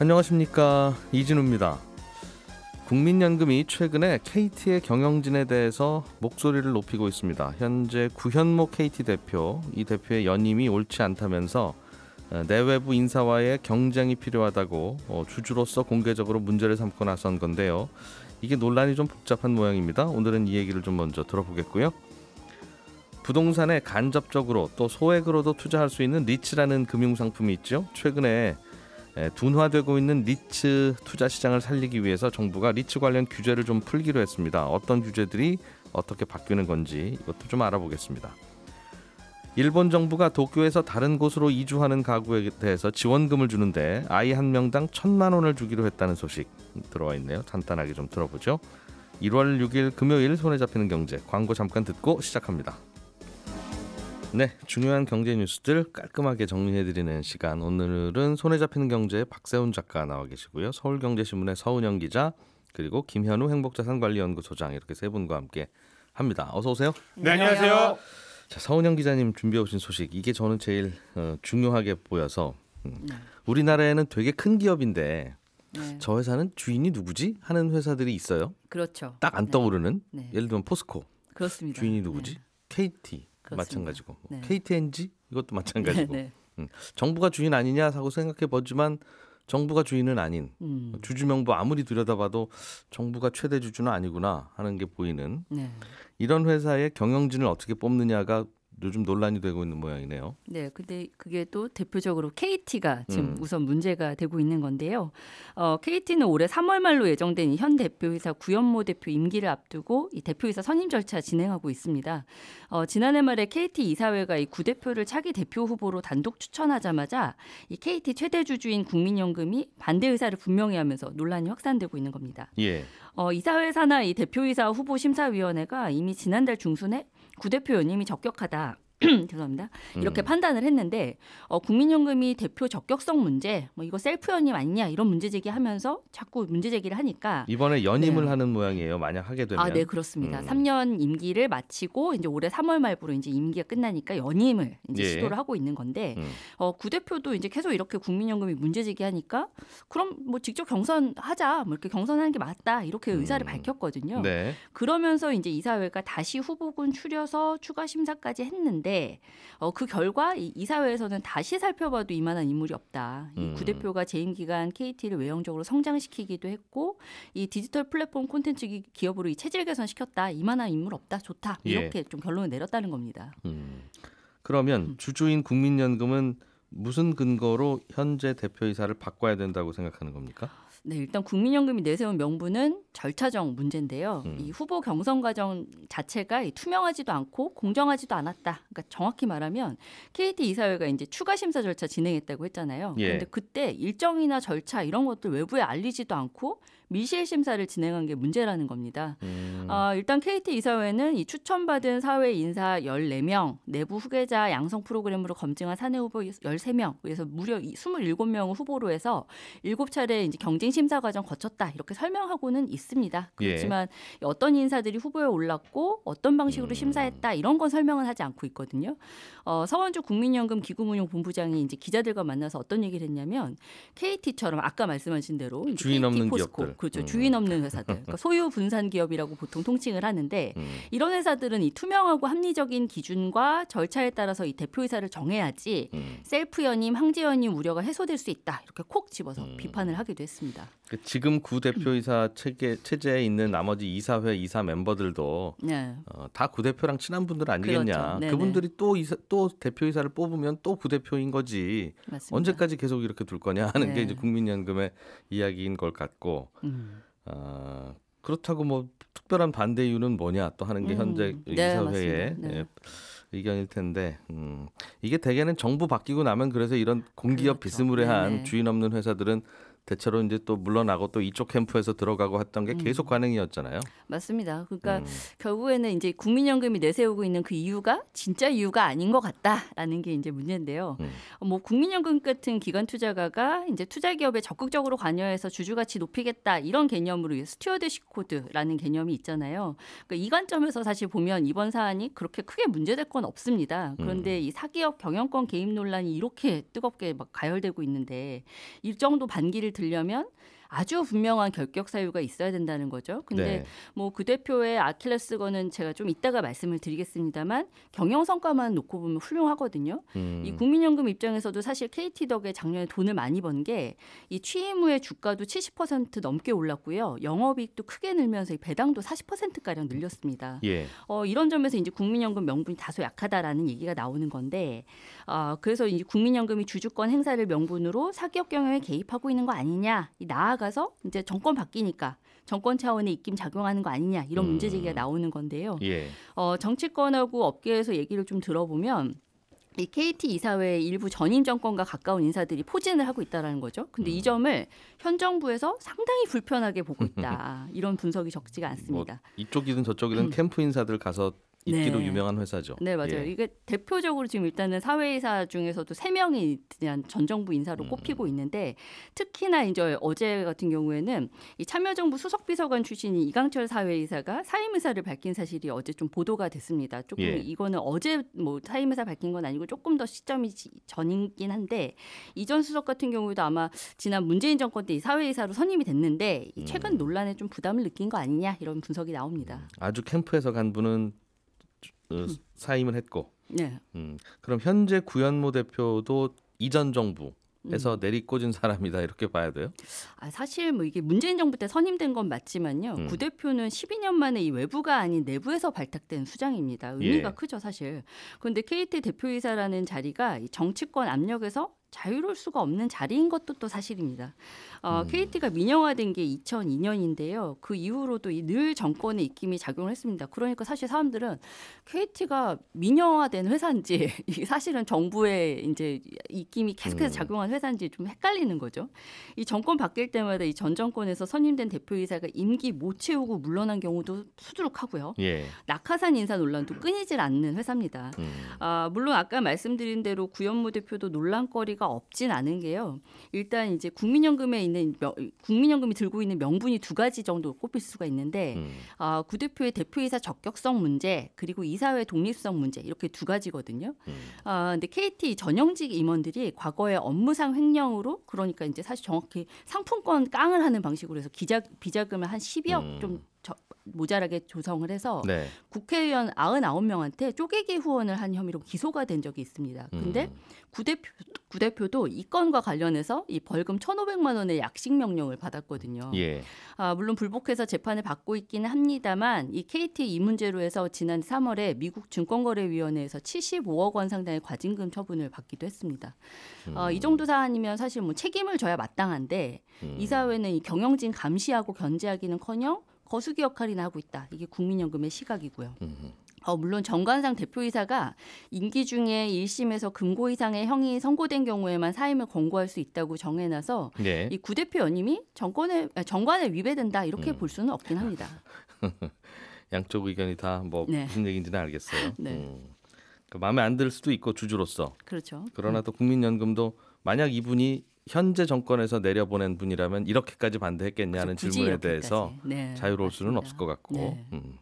안녕하십니까 이진우입니다. 국민연금이 최근에 KT의 경영진에 대해서 목소리를 높이고 있습니다. 현재 구현모 KT 대표, 이 대표의 연임이 옳지 않다면서 어, 내외부 인사와의 경쟁이 필요하다고 어, 주주로서 공개적으로 문제를 삼고 나선 건데요. 이게 논란이 좀 복잡한 모양입니다. 오늘은 이 얘기를 좀 먼저 들어보겠고요. 부동산에 간접적으로 또 소액으로도 투자할 수 있는 리츠라는 금융 상품이 있죠. 최근에 예, 둔화되고 있는 리츠 투자 시장을 살리기 위해서 정부가 리츠 관련 규제를 좀 풀기로 했습니다. 어떤 규제들이 어떻게 바뀌는 건지 이것도 좀 알아보겠습니다. 일본 정부가 도쿄에서 다른 곳으로 이주하는 가구에 대해서 지원금을 주는데 아이 한 명당 천만 원을 주기로 했다는 소식 들어와 있네요. 간단하게 좀 들어보죠. 1월 6일 금요일 손에 잡히는 경제 광고 잠깐 듣고 시작합니다. 네, 중요한 경제 뉴스들 깔끔하게 정리해드리는 시간. 오늘은 손에 잡히는 경제의 박세훈 작가 나와 계시고요. 서울경제신문의 서은영 기자 그리고 김현우 행복자산관리연구소장 이렇게 세 분과 함께 합니다. 어서 오세요. 네, 안녕하세요. 자, 서은영 기자님 준비해 오신 소식 이게 저는 제일 어, 중요하게 보여서 음. 네. 우리나라에는 되게 큰 기업인데 네. 저 회사는 주인이 누구지 하는 회사들이 있어요. 그렇죠. 딱안 네. 떠오르는 네. 예를 들면 포스코. 그렇습니다. 주인이 누구지? KT. 네. 그렇습니다. 마찬가지고 뭐 네. KTNG 이것도 마찬가지고 네, 네, 음. 정부가 주인 아니냐 하고 생각해 보지만 정부가 주인은 아닌 음. 뭐 주주명부 아무리 들여다봐도 정부가 최대 주주는 아니구나 하는 게 보이는 네. 이런 회사의 경영진을 어떻게 뽑느냐가 요즘 논란이 되고 있는 모양이네요. 네, 근데 그게 또 대표적으로 KT가 지금 음. 우선 문제가 되고 있는 건데요. 어, KT는 올해 3월 말로 예정된 현 대표이사 구현모 대표 임기를 앞두고 이 대표이사 선임 절차 진행하고 있습니다. 어, 지난해 말에 KT 이사회가 이 구대표를 차기 대표 후보로 단독 추천하자마자 이 KT 최대 주주인 국민연금이 반대 의사를 분명히 하면서 논란이 확산되고 있는 겁니다. 예. 어, 이사회 산하 이 대표이사 후보 심사위원회가 이미 지난달 중순에 구 대표 연임이 적격하다. 죄송합니다. 이렇게 음. 판단을 했는데 어, 국민연금이 대표 적격성 문제, 뭐 이거 셀프 연임 아니냐 이런 문제 제기하면서 자꾸 문제 제기를 하니까 이번에 연임을 네. 하는 모양이에요. 만약 하게 되면 아, 네 그렇습니다. 음. 3년 임기를 마치고 이제 올해 3월 말부로 이제 임기가 끝나니까 연임을 이제 예. 시도를 하고 있는 건데 음. 어, 구 대표도 이제 계속 이렇게 국민연금이 문제 제기하니까 그럼 뭐 직접 경선하자, 뭐 이렇게 경선하는 게 맞다 이렇게 의사를 음. 밝혔거든요. 네. 그러면서 이제 이사회가 다시 후보군 추려서 추가 심사까지 했는데. 했는데 어, 그 결과 이, 이사회에서는 다시 살펴봐도 이만한 인물이 없다. 이구 음. 대표가 재임 기간 KT를 외형적으로 성장시키기도 했고 이 디지털 플랫폼 콘텐츠 기업으로 이 체질 개선시켰다. 이만한 인물 없다. 좋다. 예. 이렇게 예. 좀 결론을 내렸다는 겁니다. 음. 그러면 음. 주주인 국민연금은 무슨 근거로 현재 대표이사를 바꿔야 된다고 생각하는 겁니까? 네, 일단 국민연금이 내세운 명분은 절차적 문제인데요. 음. 이 후보 경선 과정 자체가 투명하지도 않고 공정하지도 않았다. 그러니까 정확히 말하면 KT 이사회가 이제 추가 심사 절차 진행했다고 했잖아요. 예. 그런데 그때 일정이나 절차 이런 것들 외부에 알리지도 않고 미실 심사를 진행한 게 문제라는 겁니다. 음. 어, 일단 KT 이사회는 이 추천받은 사회 인사 14명, 내부 후계자 양성 프로그램으로 검증한 사내 후보 13명, 그래서 무려 27명을 후보로 해서 7차례 이제 경쟁 심사 과정 거쳤다 이렇게 설명하고는 있습니다. 예. 그렇지만 예. 어떤 인사들이 후보에 올랐고 어떤 방식으로 음. 심사했다 이런 건 설명은 하지 않고 있거든요. 어, 서원주 국민연금 기금운용 본부장이 이제 기자들과 만나서 어떤 얘기를 했냐면 KT처럼 아까 말씀하신 대로 주인 KT 없는 포스코, 기업들 음. 그렇죠. 음. 주인 없는 회사들. 그러니까 소유 분산 기업이라고 보통 통칭을 하는데 음. 이런 회사들은 이 투명하고 합리적인 기준과 절차에 따라서 이 대표이사를 정해야지 음. 셀프 연임, 황제 연임 우려가 해소될 수 있다. 이렇게 콕 집어서 음. 비판을 하기도 했습니다. 그 지금 구 대표이사 체계, 체제에 있는 나머지 이사회 이사 멤버들도 네. 어, 다구 대표랑 친한 분들 아니겠냐. 그렇죠. 그분들이 또 이사, 또 대표이사를 뽑으면 또 구 대표인 거지. 맞습니다. 언제까지 계속 이렇게 둘 거냐 하는 네. 게 이제 국민연금의 이야기인 걸 같고 음. 아, 그렇다고 뭐 특별한 반대 이유는 뭐냐 또 하는 게 음. 현재 네, 이사회의 네. 예, 의견일 텐데 음, 이게 대개는 정부 바뀌고 나면 그래서 이런 공기업 그렇죠. 비스무리한 네, 네. 주인 없는 회사들은 대체로 이제 또 물러나고 또 이쪽 캠프에서 들어가고 했던 게 음. 계속 관행이었잖아요. 맞습니다. 그러니까 음. 결국에는 이제 국민연금이 내세우고 있는 그 이유가 진짜 이유가 아닌 것 같다라는 게 이제 문제인데요. 음. 뭐 국민연금 같은 기관 투자가가 이제 투자 기업에 적극적으로 관여해서 주주 가치 높이겠다 이런 개념으로 스튜어드십 코드라는 개념이 있잖아요. 그러니까 이 관점에서 사실 보면 이번 사안이 그렇게 크게 문제될 건 없습니다. 그런데 음. 이 사기업 경영권 개입 논란이 이렇게 뜨겁게 막 가열되고 있는데 일 정도 반기를 들려면 아주 분명한 결격 사유가 있어야 된다는 거죠. 근데 네. 뭐그 대표의 아킬레스건은 제가 좀 이따가 말씀을 드리겠습니다만 경영 성과만 놓고 보면 훌륭하거든요. 음. 이 국민연금 입장에서도 사실 KT 덕에 작년에 돈을 많이 번 게 이 취임 후에 주가도 70% 넘게 올랐고요. 영업이익도 크게 늘면서 배당도 40% 가량 늘렸습니다. 예. 어, 이런 점에서 이제 국민연금 명분이 다소 약하다라는 얘기가 나오는 건데 어, 그래서 이제 국민연금이 주주권 행사를 명분으로 사기업 경영에 개입하고 있는 거 아니냐 이 나아 나아가서 이제 정권 바뀌니까 정권 차원의 입김 작용하는 거 아니냐 이런 음. 문제 제기가 나오는 건데요. 예. 어, 정치권하고 업계에서 얘기를 좀 들어보면 이 KT 이사회의 일부 전임 정권과 가까운 인사들이 포진을 하고 있다라는 거죠. 근데 음. 이 점을 현 정부에서 상당히 불편하게 보고 있다. 이런 분석이 적지가 않습니다. 뭐 이쪽이든 저쪽이든 음. 캠프 인사들 가서 있기로 네. 유명한 회사죠. 네, 맞아요. 예. 이게 대표적으로 지금 일단은 사회이사 중에서도 세 명이 그냥 전 정부 인사로 음. 꼽히고 있는데 특히나 이제 어제 같은 경우에는 이 참여정부 수석비서관 출신인 이강철 사회이사가 사임 의사를 밝힌 사실이 어제 좀 보도가 됐습니다. 조금 예. 이거는 어제 뭐 사임 의사 밝힌 건 아니고 조금 더 시점이 전이긴 한데 이전 수석 같은 경우도 아마 지난 문재인 정권 때 사회이사로 선임이 됐는데 음. 최근 음. 논란에 좀 부담을 느낀 거 아니냐 이런 분석이 나옵니다. 음, 아주 캠프에서 간 분은 어, 음. 사임을 했고 네. 음, 그럼 현재 구현모 대표도 이전 정부 해서 음. 내리꽂은 사람이다 이렇게 봐야 돼요? 아, 사실 뭐 이게 문재인 정부 때 선임된 건 맞지만요. 음. 구 대표는 12년 만에 이 외부가 아닌 내부에서 발탁된 수장입니다. 의미가 예. 크죠 사실. 그런데 KT 대표이사라는 자리가 이 정치권 압력에서 자유로울 수가 없는 자리인 것도 또 사실입니다. 어, 음. KT가 민영화된 게 2002년인데요. 그 이후로도 늘 정권의 입김이 작용을 했습니다. 그러니까 사실 사람들은 KT가 민영화된 회사인지 사실은 정부의 이제 입김이 계속해서 음. 작용한 회사인지 좀 헷갈리는 거죠. 이 정권 바뀔 때마다 이 전 정권에서 선임된 대표이사가 임기 못 채우고 물러난 경우도 수두룩하고요. 예. 낙하산 인사 논란도 끊이질 않는 회사입니다. 음. 아, 물론 아까 말씀드린 대로 구현무 대표도 논란거리가 문제가 없진 않은 게요. 일단 이제 국민연금에 있는 국민연금이 들고 있는 명분이 두 가지 정도 꼽힐 수가 있는데 음. 아, 구 대표의 대표이사 적격성 문제 그리고 이사회 독립성 문제 이렇게 두 가지거든요. 음. 아, 근데 KT 전형직 임원들이 과거에 업무상 횡령으로 그러니까 이제 사실 정확히 상품권 깡을 하는 방식으로 해서 기자 비자금을 한 10억 음. 좀 저, 모자라게 조성을 해서 네. 국회의원 99명한테 쪼개기 후원을 한 혐의로 기소가 된 적이 있습니다. 음. 근데 음. 구 대표 구 대표도 이 건과 관련해서 이 벌금 1,500만 원의 약식 명령을 받았거든요. 예. 아, 물론 불복해서 재판을 받고 있기는 합니다만 이 KT 이 문제로 해서 지난 3월에 미국 증권거래위원회에서 75억 원 상당의 과징금 처분을 받기도 했습니다. 음. 어, 이 정도 음. 사안이면 사실 뭐 책임을 져야 마땅한데 음. 이사회는 이 경영진 감시하고 견제하기는커녕 거수기 역할이나 고 있다. 이게 국민연금의 시각이고요. 어, 물론 정관상 대표이사가 임기 중에 1심에서 금고 이상의 형이 선고된 경우에만 사임을 권고할 수 있다고 정해놔서 네. 이구 대표 연임이 정권에 아, 정관에 위배된다 이렇게 음. 볼 수는 없긴 합니다. 양쪽 의견이 다뭐 네. 무슨 얘기인지는 알겠어요. 네. 음. 그 마음에 안 들 수도 있고 주주로서. 그렇죠. 그러나 음. 또 국민연금도 만약 이분이 현재 정권에서 내려보낸 분이라면 이렇게까지 반대했겠냐는 질문에 이렇게까지. 대해서 네, 자유로울 맞습니다. 수는 없을 것 같고 네. 음.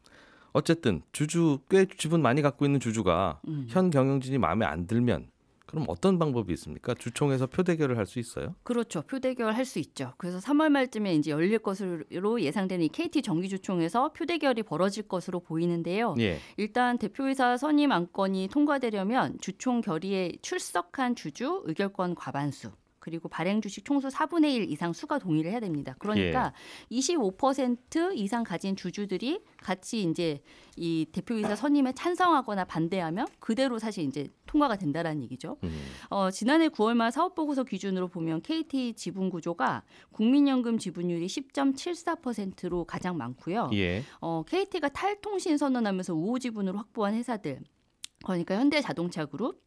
어쨌든 주주 꽤 지분 많이 갖고 있는 주주가 음. 현 경영진이 마음에 안 들면 그럼 어떤 방법이 있습니까? 주총에서 표대결을 할 수 있어요? 그렇죠. 표대결 할수 있죠. 그래서 3월 말쯤에 이제 열릴 것으로 예상되는 이 KT 정기주총에서 표대결이 벌어질 것으로 보이는데요. 예. 일단 대표이사 선임 안건이 통과되려면 주총 결의에 출석한 주주 의결권 과반수 그리고 발행 주식 총수 4분의 1 이상 수가 동의를 해야 됩니다. 그러니까 예. 25% 이상 가진 주주들이 같이 이제 이 대표이사 선임에 찬성하거나 반대하면 그대로 사실 이제 통과가 된다라는 얘기죠. 음. 어, 지난해 9월 말 사업 보고서 기준으로 보면 KT 지분 구조가 국민연금 지분율이 10.74%로 가장 많고요. 예. 어, KT가 탈통신 선언하면서 우호 지분으로 확보한 회사들 그러니까 현대자동차그룹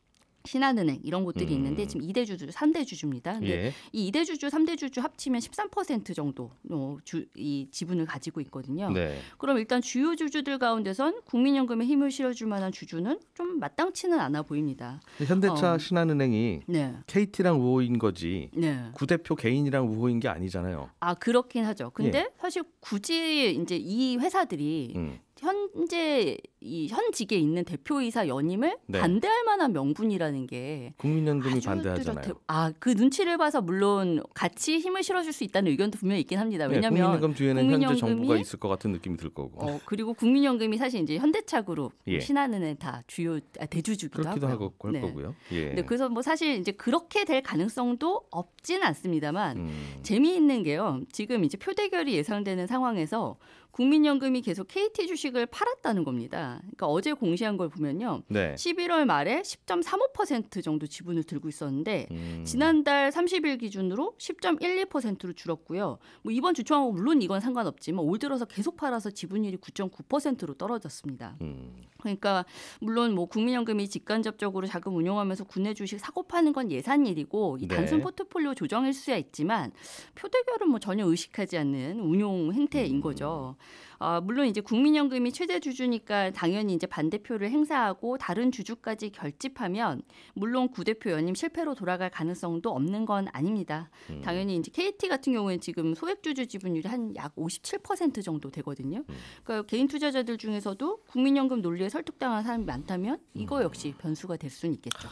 신한은행 이런 곳들이 음. 있는데 지금 2대 주주, 3대 주주입니다. 근데 예. 이 2대 주주, 3대 주주 합치면 13% 정도 어, 주, 이 지분을 가지고 있거든요. 네. 그럼 일단 주요 주주들 가운데선 국민연금에 힘을 실어줄 만한 주주는 좀 마땅치는 않아 보입니다. 현대차 어. 신한은행이 네. KT랑 우호인 거지 네. 구 대표 개인이랑 우호인 게 아니잖아요. 아 그렇긴 하죠. 근데 예. 사실 굳이 이제 이 회사들이 음. 현재 이 현직에 있는 대표이사 연임을 네. 반대할 만한 명분이라는 게 국민연금이 반대하잖아요. 뚜렷해. 아, 그 눈치를 봐서 물론 같이 힘을 실어줄 수 있다는 의견도 분명히 있긴 합니다. 왜냐하면 네, 국민연금 뒤에는 국민연금이, 현재 정부가 있을 것 같은 느낌이 들 거고. 어, 그리고 국민연금이 사실 이제 현대차그룹, 예. 신한은행 다 주요 아, 대주주기도 그렇기도 하고요. 네. 거고요. 예. 네, 그래서 뭐 사실 이제 그렇게 될 가능성도 없진 않습니다만 음. 재미있는 게요. 지금 이제 표대결이 예상되는 상황에서 국민연금이 계속 KT 주식을 팔았다는 겁니다. 그러니까 어제 공시한 걸 보면요. 네. 11월 말에 10.35% 정도 지분을 들고 있었는데 음. 지난달 30일 기준으로 10.12%로 줄었고요. 뭐 이번 주초하고 물론 이건 상관없지만 뭐 올 들어서 계속 팔아서 지분율이 9.9%로 떨어졌습니다. 음. 그러니까 물론 뭐 국민연금이 직간접적으로 자금 운용하면서 국내 주식 사고 파는 건 예산일이고 이 네. 단순 네. 포트폴리오 조정일 수야 있지만 표대결은 뭐 전혀 의식하지 않는 운용 행태인 음. 거죠. 어, 물론 이제 국민연금이 최대 주주니까 당연히 이제 반대표를 행사하고 다른 주주까지 결집하면 물론 구대표 연임 실패로 돌아갈 가능성도 없는 건 아닙니다. 음. 당연히 이제 KT 같은 경우는 지금 소액 주주 지분율이 한 약 57% 정도 되거든요. 음. 그러니까 개인 투자자들 중에서도 국민연금 논리에 설득당한 사람이 많다면 이거 역시 변수가 될 수는 있겠죠. 아.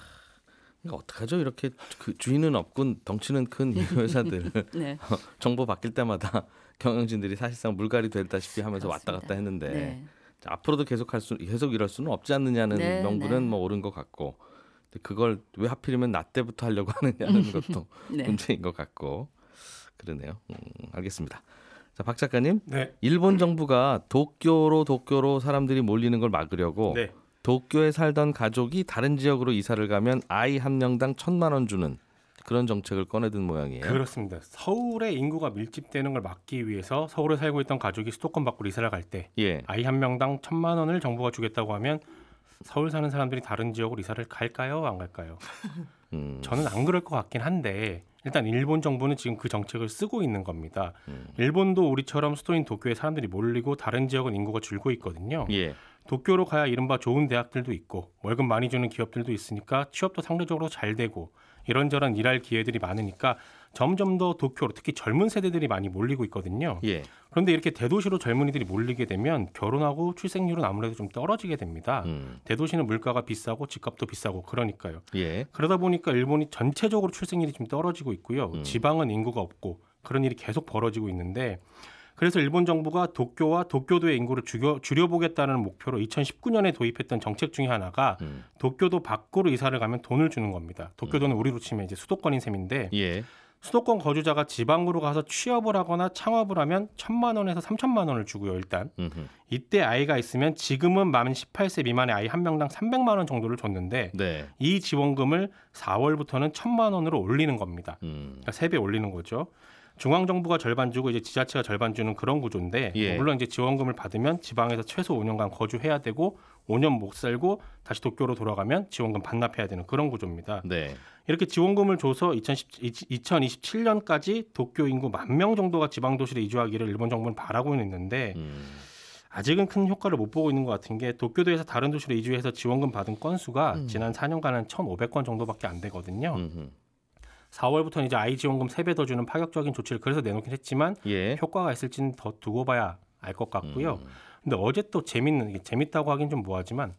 그러니까 어떡하죠? 이렇게 그 주인은 없군 덩치는 큰 이 회사들 네. 어, 정보 바뀔 때마다 경영진들이 사실상 물갈이 된다시피 하면서 그렇습니다. 왔다 갔다 했는데 네. 자, 앞으로도 계속할 수 계속 이럴 수는 없지 않느냐는 네, 명분은 네. 뭐 옳은 것 같고 그걸 왜 하필이면 나 때부터 하려고 하느냐는 것도 네. 문제인 것 같고 그러네요. 음, 알겠습니다. 자, 박 작가님. 네. 일본 정부가 도쿄로 도쿄로 사람들이 몰리는 걸 막으려고 도쿄에 살던 가족이 다른 지역으로 이사를 가면 아이 한 명당 천만 원 주는 그런 정책을 꺼내든 모양이에요. 그렇습니다. 서울의 인구가 밀집되는 걸 막기 위해서 서울에 살고 있던 가족이 수도권 밖으로 이사를 갈때 예. 아이 한 명당 천만 원을 정부가 주겠다고 하면 서울 사는 사람들이 다른 지역으로 이사를 갈까요? 안 갈까요? 음. 저는 안 그럴 것 같긴 한데 일단 일본 정부는 지금 그 정책을 쓰고 있는 겁니다. 음. 일본도 우리처럼 수도인 도쿄에 사람들이 몰리고 다른 지역은 인구가 줄고 있거든요. 예. 도쿄로 가야 이른바 좋은 대학들도 있고 월급 많이 주는 기업들도 있으니까 취업도 상대적으로 잘 되고 이런저런 일할 기회들이 많으니까 점점 더 도쿄로 특히 젊은 세대들이 많이 몰리고 있거든요. 예. 그런데 이렇게 대도시로 젊은이들이 몰리게 되면 결혼하고 출생률은 아무래도 좀 떨어지게 됩니다. 음. 대도시는 물가가 비싸고 집값도 비싸고 그러니까요. 예. 그러다 보니까 일본이 전체적으로 출생률이 좀 떨어지고 있고요. 음. 지방은 인구가 없고 그런 일이 계속 벌어지고 있는데 그래서 일본 정부가 도쿄와 도쿄도의 인구를 줄여, 줄여보겠다는 목표로 2019년에 도입했던 정책 중에 하나가 음. 도쿄도 밖으로 이사를 가면 돈을 주는 겁니다. 도쿄도는 음. 우리로 치면 이제 수도권인 셈인데 예. 수도권 거주자가 지방으로 가서 취업을 하거나 창업을 하면 천만 원에서 삼천만 원을 주고요 일단 음흠. 이때 아이가 있으면 지금은 만 18세 미만의 아이 한 명당 300만 원 정도를 줬는데 네. 이 지원금을 4월부터는 천만 원으로 올리는 겁니다. 음. 그러니까 3배 올리는 거죠. 중앙 정부가 절반 주고 이제 지자체가 절반 주는 그런 구조인데 예. 물론 이제 지원금을 받으면 지방에서 최소 5년간 거주해야 되고 5년 못 살고 다시 도쿄로 돌아가면 지원금 반납해야 되는 그런 구조입니다. 네. 이렇게 지원금을 줘서 2010, 2027년까지 도쿄 인구 만 명 정도가 지방 도시로 이주하기를 일본 정부는 바라고 있는데 음. 아직은 큰 효과를 못 보고 있는 것 같은 게 도쿄도에서 다른 도시로 이주해서 지원금 받은 건수가 음. 지난 4년간은 1,500건 정도밖에 안 되거든요. 음흠. 4월부터는 이제 아이 지원금 3배 더 주는 파격적인 조치를 그래서 내놓긴 했지만 예. 효과가 있을지는 더 두고 봐야 알 것 같고요. 음. 근데 어제 또 재밌는 이게 재밌다고 하긴 좀 뭐하지만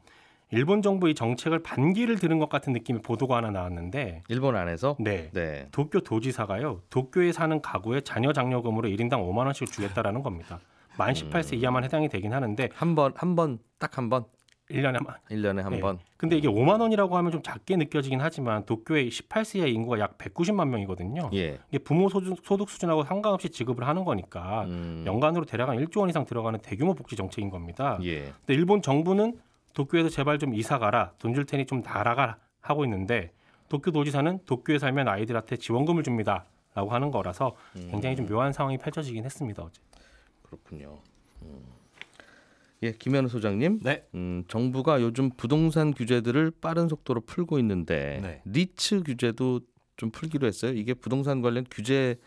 일본 정부 의 정책을 반기를 드는 것 같은 느낌의 보도가 하나 나왔는데 일본 안에서 네, 네. 도쿄 도지사가요 도쿄에 사는 가구에 자녀 장려금으로 1인당 5만 원씩 주겠다라는 겁니다. 만 18세 음. 이하만 해당이 되긴 하는데 한번한번딱한번 일년에 한, 1년에 한 네. 번. 근데 이게 5만 음. 원이라고 하면 좀 작게 느껴지긴 하지만 도쿄의 18세 이하 인구가 약 190만 명이거든요. 예. 이게 부모 소중, 소득 수준하고 상관없이 지급을 하는 거니까 음. 연간으로 대략 한 1조 원 이상 들어가는 대규모 복지 정책인 겁니다. 예. 근데 일본 정부는 도쿄에서 제발 좀 이사 가라. 돈 줄 테니 좀 날아가 라 하고 있는데 도쿄 도지사는 도쿄에 살면 아이들한테 지원금을 줍니다. 라고 하는 거라서 음. 굉장히 좀 묘한 상황이 펼쳐지긴 했습니다. 어제. 그렇군요. 음. 예, 김현우 소장님. 네. 음, 정부가 요즘 부동산 규제들을 빠른 속도로 풀고 있는데 네. 리츠 규제도 좀 풀기로 했어요. 이게 부동산 관련 규제를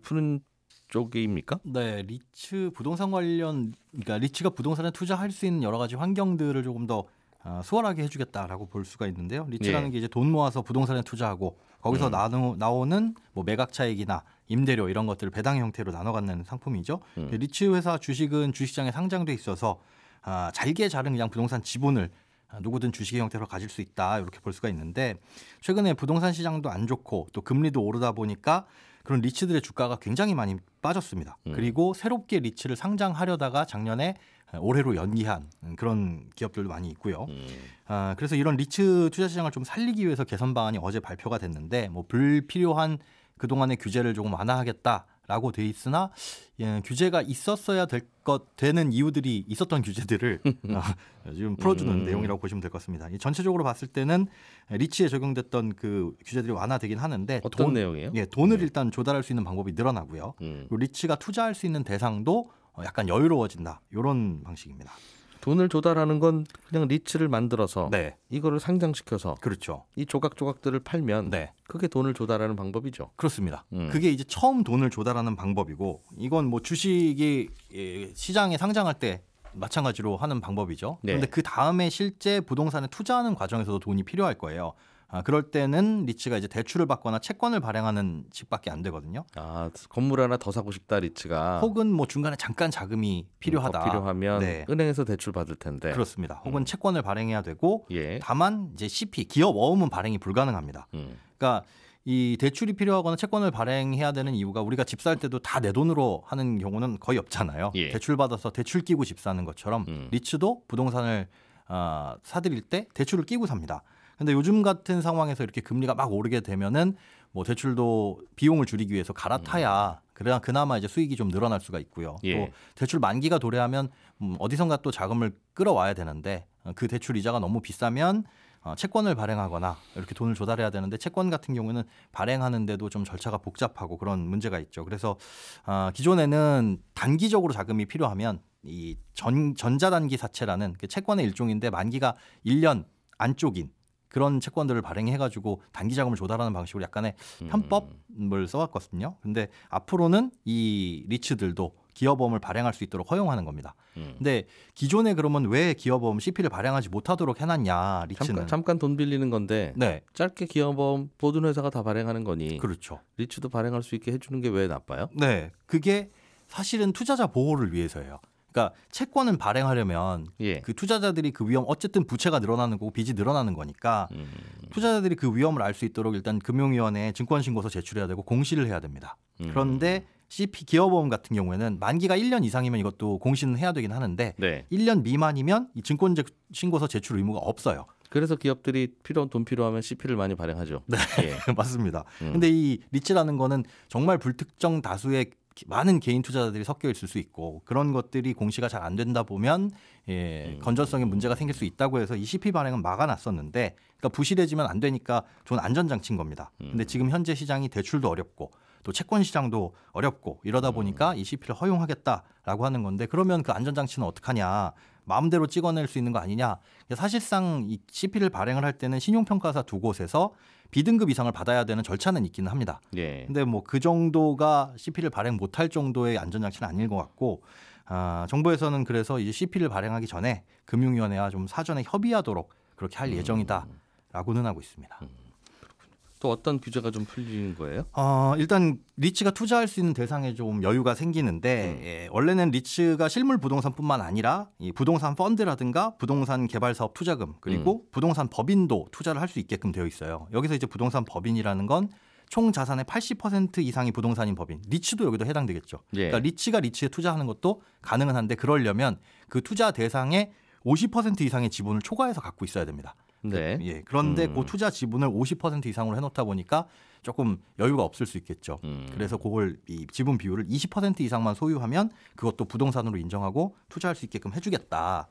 푸는 쪽입니까? 네, 리츠 부동산 관련 그러니까 리츠가 부동산에 투자할 수 있는 여러 가지 환경들을 조금 더 아, 수월하게 해주겠다라고 볼 수가 있는데요. 리츠라는 예. 게 이제 돈 모아서 부동산에 투자하고 거기서 음. 나누, 나오는 뭐 매각 차익이나 임대료 이런 것들을 배당 형태로 나눠 갖는 상품이죠. 음. 리츠 회사 주식은 주식장에 상장돼 있어서 아, 잘게 자른 그냥 부동산 지분을 누구든 주식의 형태로 가질 수 있다 이렇게 볼 수가 있는데 최근에 부동산 시장도 안 좋고 또 금리도 오르다 보니까 그런 리츠들의 주가가 굉장히 많이 빠졌습니다. 음. 그리고 새롭게 리츠를 상장하려다가 작년에 올해로 연기한 그런 기업들도 많이 있고요. 음. 아, 그래서 이런 리츠 투자 시장을 좀 살리기 위해서 개선 방안이 어제 발표가 됐는데 뭐 불필요한 그동안의 규제를 조금 완화하겠다. 라고 돼 있으나 예, 규제가 있었어야 될 것 되는 이유들이 있었던 규제들을 아, 지금 풀어주는 음. 내용이라고 보시면 될 것 같습니다. 전체적으로 봤을 때는 리치에 적용됐던 그 규제들이 완화되긴 하는데 어떤 돈, 내용이에요? 예, 돈을 네. 일단 조달할 수 있는 방법이 늘어나고요. 음. 리치가 투자할 수 있는 대상도 약간 여유로워진다 이런 방식입니다. 돈을 조달하는 건 그냥 리츠를 만들어서 네. 이거를 상장시켜서 그렇죠. 이 조각조각들을 팔면 네. 그게 돈을 조달하는 방법이죠. 그렇습니다. 음. 그게 이제 처음 돈을 조달하는 방법이고 이건 뭐 주식이 예, 시장에 상장할 때 마찬가지로 하는 방법이죠. 네. 그런데 그 다음에 실제 부동산에 투자하는 과정에서도 돈이 필요할 거예요. 아, 그럴 때는 리츠가 이제 대출을 받거나 채권을 발행하는 집밖에 안 되거든요. 아 건물 하나 더 사고 싶다 리츠가. 혹은 뭐 중간에 잠깐 자금이 필요하다. 어, 필요하면 네. 은행에서 대출 받을 텐데. 그렇습니다. 혹은 음. 채권을 발행해야 되고 예. 다만 이제 CP 기업 어음은 발행이 불가능합니다. 음. 그러니까 이 대출이 필요하거나 채권을 발행해야 되는 이유가 우리가 집 살 때도 다 내 돈으로 하는 경우는 거의 없잖아요. 예. 대출 받아서 대출 끼고 집 사는 것처럼 음. 리츠도 부동산을 어, 사들일 때 대출을 끼고 삽니다. 근데 요즘 같은 상황에서 이렇게 금리가 막 오르게 되면은 뭐 대출도 비용을 줄이기 위해서 갈아타야 음. 그래야 그나마 이제 수익이 좀 늘어날 수가 있고요. 예. 또 대출 만기가 도래하면 음, 어디선가 또 자금을 끌어와야 되는데 어, 그 대출 이자가 너무 비싸면 어, 채권을 발행하거나 이렇게 돈을 조달해야 되는데 채권 같은 경우는 발행하는데도 좀 절차가 복잡하고 그런 문제가 있죠. 그래서 어, 기존에는 단기적으로 자금이 필요하면 이 전, 전자단기 사채라는 그 채권의 일종인데 만기가 1년 안쪽인 그런 채권들을 발행해가지고 단기 자금을 조달하는 방식으로 약간의 음. 편법을 써왔거든요. 근데 앞으로는 이 리츠들도 기업보험을 발행할 수 있도록 허용하는 겁니다. 음. 근데 기존에 그러면 왜 기업보험 CP를 발행하지 못하도록 해놨냐 리츠는 잠깐, 잠깐 돈 빌리는 건데 네. 짧게 기업보험 모든 회사가 다 발행하는 거니 그렇죠. 리츠도 발행할 수 있게 해주는 게 왜 나빠요? 네, 그게 사실은 투자자 보호를 위해서예요. 그러니까 채권은 발행하려면 예. 그 투자자들이 그 위험 어쨌든 부채가 늘어나는 거고 빚이 늘어나는 거니까 음. 투자자들이 그 위험을 알 수 있도록 일단 금융위원회에 증권신고서 제출해야 되고 공시를 해야 됩니다. 음. 그런데 CP 기업보험 같은 경우에는 만기가 1년 이상이면 이것도 공시는 해야 되긴 하는데 네. 1년 미만이면 이 증권 신고서 제출 의무가 없어요. 그래서 기업들이 필요한 돈 필요하면 CP를 많이 발행하죠. 네, 예. 맞습니다. 음. 근데 이 리츠라는 거는 정말 불특정 다수의 많은 개인 투자자들이 섞여 있을 수 있고 그런 것들이 공시가 잘 안 된다 보면 예, 음. 건전성에 문제가 생길 수 있다고 해서 이 CP 발행은 막아놨었는데 그러니까 부실해지면 안 되니까 좋은 안전장치인 겁니다. 음. 근데 지금 현재 시장이 대출도 어렵고 또 채권 시장도 어렵고 이러다 음. 보니까 음. 이 CP를 허용하겠다라고 하는 건데 그러면 그 안전장치는 어떡하냐? 마음대로 찍어낼 수 있는 거 아니냐? 사실상 이 CP를 발행을 할 때는 신용평가사 두 곳에서 비등급 이상을 받아야 되는 절차는 있기는 합니다. 예. 근데 뭐 그 정도가 CP를 발행 못할 정도의 안전장치는 아닐것 같고 아, 정부에서는 그래서 이제 CP를 발행하기 전에 금융위원회와 좀 사전에 협의하도록 그렇게 할 음. 예정이다라고는 하고 있습니다. 음. 또 어떤 규제가 좀 풀리는 거예요? 어, 일단 리츠가 투자할 수 있는 대상에 좀 여유가 생기는데 음. 예, 원래는 리츠가 실물 부동산뿐만 아니라 이 부동산 펀드라든가 부동산 개발 사업 투자금 그리고 음. 부동산 법인도 투자를 할 수 있게끔 되어 있어요. 여기서 이제 부동산 법인이라는 건 총 자산의 80% 이상이 부동산인 법인 리츠도 여기도 해당되겠죠. 예. 그러니까 리츠가 리츠에 투자하는 것도 가능 한데 그러려면 그 투자 대상의 50% 이상의 지분을 초과해서 갖고 있어야 됩니다. 네. 그, 예. 그런데 그 음. 그 투자 지분을 50% 이상으로 해놓다 보니까 조금 여유가 없을 수 있겠죠. 음. 그래서 그걸 이 지분 비율을 20% 이상만 소유하면 그것도 부동산으로 인정하고 투자할 수 있게끔 해주겠다.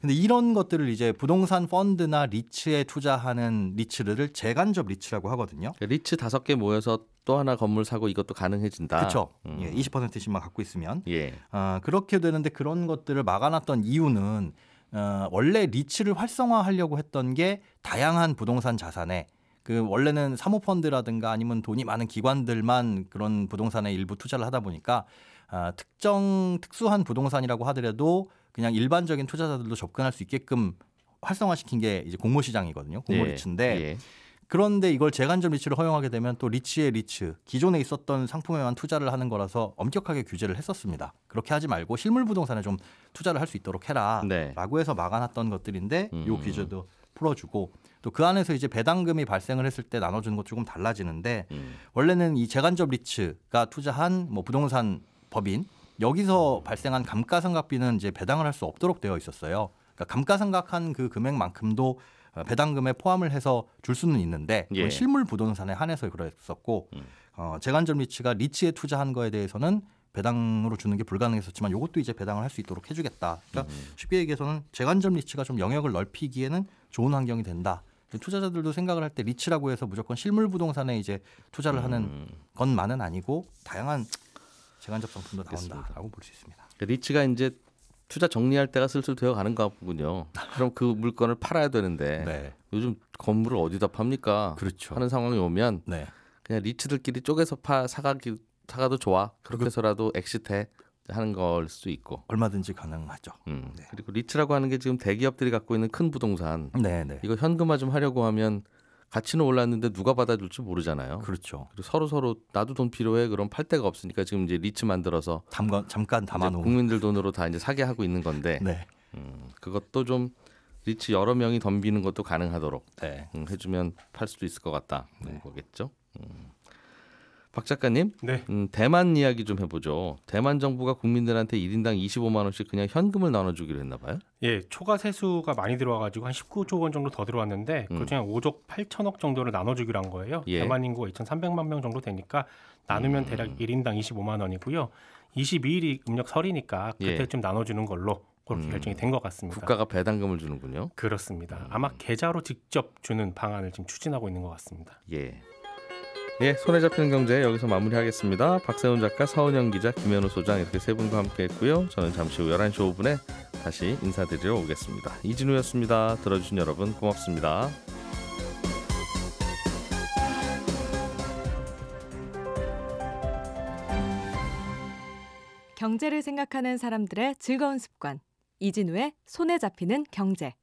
근데 이런 것들을 이제 부동산 펀드나 리츠에 투자하는 리츠를 재간접 리츠라고 하거든요. 그러니까 리츠 다섯 개 모여서 또 하나 건물 사고 이것도 가능해진다. 그렇죠. 음. 예, 20%씩만 갖고 있으면. 예. 아, 그렇게 되는데 그런 것들을 막아놨던 이유는 어, 원래 리츠를 활성화하려고 했던 게 다양한 부동산 자산에 그 원래는 사모펀드라든가 아니면 돈이 많은 기관들만 그런 부동산에 일부 투자를 하다 보니까 어, 특정 특수한 부동산이라고 하더라도 그냥 일반적인 투자자들도 접근할 수 있게끔 활성화시킨 게 이제 공모시장이거든요. 공모리츠인데 예, 예. 그런데 이걸 재간접 리츠를 허용하게 되면 또 리츠의 리츠, 기존에 있었던 상품에만 투자를 하는 거라서 엄격하게 규제를 했었습니다. 그렇게 하지 말고 실물 부동산에 좀 투자를 할 수 있도록 해라라고 네. 해서 막아놨던 것들인데 음. 요 규제도 풀어주고 또 그 안에서 이제 배당금이 발생을 했을 때 나눠주는 것 조금 달라지는데 음. 원래는 이 재간접 리츠가 투자한 뭐 부동산 법인 여기서 발생한 감가상각비는 이제 배당을 할 수 없도록 되어 있었어요. 그러니까 감가상각한 그 금액만큼도 어, 배당금에 포함을 해서 줄 수는 있는데 예. 실물 부동산에 한해서 그랬었고 음. 어, 재간절 리치가 리치에 투자한 거에 대해서는 배당으로 주는 게 불가능했었지만 이것도 이제 배당을 할 수 있도록 해주겠다. 그러니까 음. 쉽게 얘기해서는 재간점 리치가 좀 영역을 넓히기에는 좋은 환경이 된다. 투자자들도 생각을 할 때 리치라고 해서 무조건 실물 부동산에 이제 투자를 음. 하는 것만은 아니고 다양한 재간접 상품도 나온다라고 볼 수 있습니다. 그러니까 리치가 이제 투자 정리할 때가 슬슬 되어 가는 가같군요 그럼 그 물건을 팔아야 되는데 네. 요즘 건물을 어디다 팝니까? 그렇죠. 하는 상황이 오면 네. 그냥 리츠들끼리 쪼개서 파 사가기 사가도 좋아. 그렇게 해서라도 엑시테 하는 걸 수도 있고 얼마든지 가능하죠. 음. 네. 그리고 리츠라고 하는 게 지금 대기업들이 갖고 있는 큰 부동산. 네네. 네. 이거 현금화 좀 하려고 하면 가치는 올랐는데 누가 받아줄지 모르잖아요. 그렇죠. 그리고 서로 서로 나도 돈 필요해 그럼 팔 데가 없으니까 지금 이제 리츠 만들어서 잠깐 잠깐 담아놓은 국민들 돈으로 다 이제 사게 하고 있는 건데 네. 음, 그것도 좀 리츠 여러 명이 덤비는 것도 가능하도록 네. 음, 해주면 팔 수도 있을 것 같다 는 네. 거겠죠. 음. 박 작가님, 네. 음, 대만 이야기 좀 해보죠. 대만 정부가 국민들한테 1인당 25만 원씩 그냥 현금을 나눠주기로 했나 봐요? 예, 초과 세수가 많이 들어와가지고 한 19조 원 정도 더 들어왔는데 그중에 5조 8천억 정도를 나눠주기로 한 거예요. 예. 대만 인구가 2,300만 명 정도 되니까 나누면 음. 대략 1인당 25만 원이고요. 22일이 음력 설이니까 그때쯤 예. 나눠주는 걸로 그렇게 음. 결정이 된 것 같습니다. 국가가 배당금을 주는군요. 그렇습니다. 음. 아마 계좌로 직접 주는 방안을 지금 추진하고 있는 것 같습니다. 예. 예, 손에 잡히는 경제 여기서 마무리하겠습니다. 박세훈 작가, 서은영 기자, 김현우 소장 이렇게 세 분과 함께했고요. 저는 잠시 후 11시 5분에 다시 인사드리러 오겠습니다. 이진우였습니다. 들어주신 여러분 고맙습니다. 경제를 생각하는 사람들의 즐거운 습관. 이진우의 손에 잡히는 경제.